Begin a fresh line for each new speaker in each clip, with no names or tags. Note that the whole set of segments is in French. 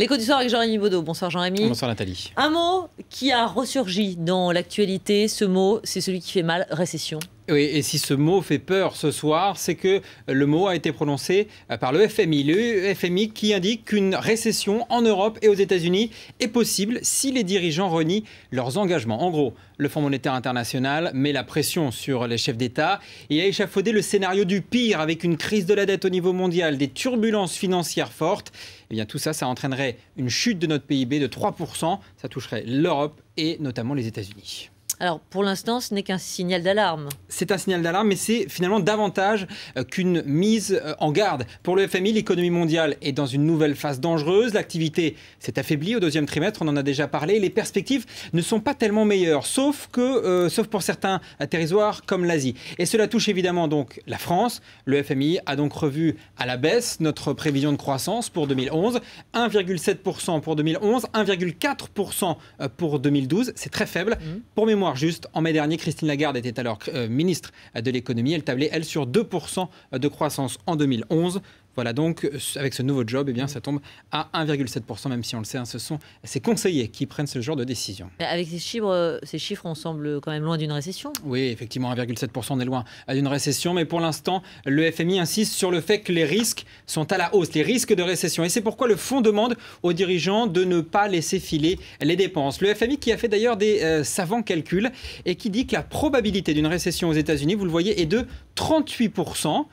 L'écho du soir avec Jean-Rémy Baudot. Bonsoir Jean-Rémy. Bonsoir Nathalie. Un mot qui a ressurgi dans l'actualité, ce mot, c'est celui qui fait mal, récession
et si ce mot fait peur ce soir, c'est que le mot a été prononcé euh, par le FMI. Le FMI qui indique qu'une récession en Europe et aux États-Unis est possible si les dirigeants renient leurs engagements. En gros, le Fonds monétaire international met la pression sur les chefs d'État et a échafaudé le scénario du pire avec une crise de la dette au niveau mondial, des turbulences financières fortes. Eh bien, tout ça, ça entraînerait une chute de notre PIB de 3%. Ça toucherait l'Europe et notamment les
États-Unis. Alors pour l'instant, ce n'est qu'un signal d'alarme.
C'est un signal d'alarme, mais c'est finalement davantage euh, qu'une mise euh, en garde. Pour le FMI, l'économie mondiale est dans une nouvelle phase dangereuse. L'activité s'est affaiblie au deuxième trimestre, on en a déjà parlé. Les perspectives ne sont pas tellement meilleures, sauf, que, euh, sauf pour certains territoires comme l'Asie. Et cela touche évidemment donc la France. Le FMI a donc revu à la baisse notre prévision de croissance pour 2011, 1,7% pour 2011, 1,4% pour 2012. C'est très faible. Mmh. Pour mémoire, juste, en mai dernier, Christine Lagarde était alors euh, ministre de l'économie. Elle tablait, elle, sur 2% de croissance en 2011. Voilà, donc avec ce nouveau job, eh bien, ça tombe à 1,7%, même si on le sait, hein, ce sont ces conseillers qui prennent ce genre de décision.
Avec ces chiffres, euh,
ces chiffres on semble quand même loin d'une récession. Oui, effectivement, 1,7%, on est loin euh, d'une récession, mais pour l'instant, le FMI insiste sur le fait que les risques sont à la hausse, les risques de récession. Et c'est pourquoi le fonds demande aux dirigeants de ne pas laisser filer les dépenses. Le FMI qui a fait d'ailleurs des euh, savants calculs et qui dit que la probabilité d'une récession aux États-Unis, vous le voyez, est de 38%.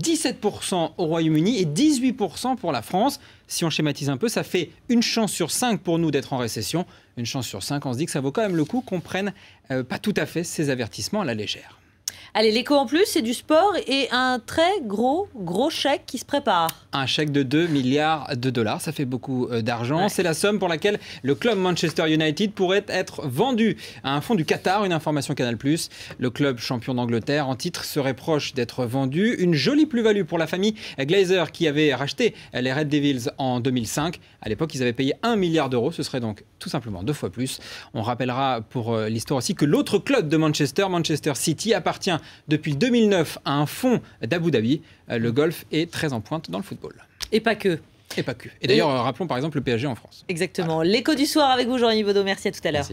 17% au Royaume-Uni et 18% pour la France. Si on schématise un peu, ça fait une chance sur cinq pour nous d'être en récession. Une chance sur cinq, on se dit que ça vaut quand même le coup qu'on prenne euh, pas tout à fait ces avertissements à la légère.
Allez, l'écho en plus, c'est du sport et un très gros, gros chèque qui se prépare.
Un chèque de 2 milliards de dollars, ça fait beaucoup euh, d'argent. C'est la somme pour laquelle le club Manchester United pourrait être vendu à un fonds du Qatar, une information Canal+. Le club champion d'Angleterre en titre serait proche d'être vendu. Une jolie plus-value pour la famille Glazer qui avait racheté les Red Devils en 2005. À l'époque, ils avaient payé 1 milliard d'euros, ce serait donc tout simplement deux fois plus. On rappellera pour euh, l'histoire aussi que l'autre club de Manchester, Manchester City, appartient depuis 2009 à un fonds d'Abu Dhabi, euh, le golf est très en pointe dans le football.
Et pas que. Et pas
que. Et d'ailleurs, euh, rappelons par exemple le PSG en France.
Exactement. L'écho du soir avec vous, Jean-Yves Baudot. Merci à tout à l'heure.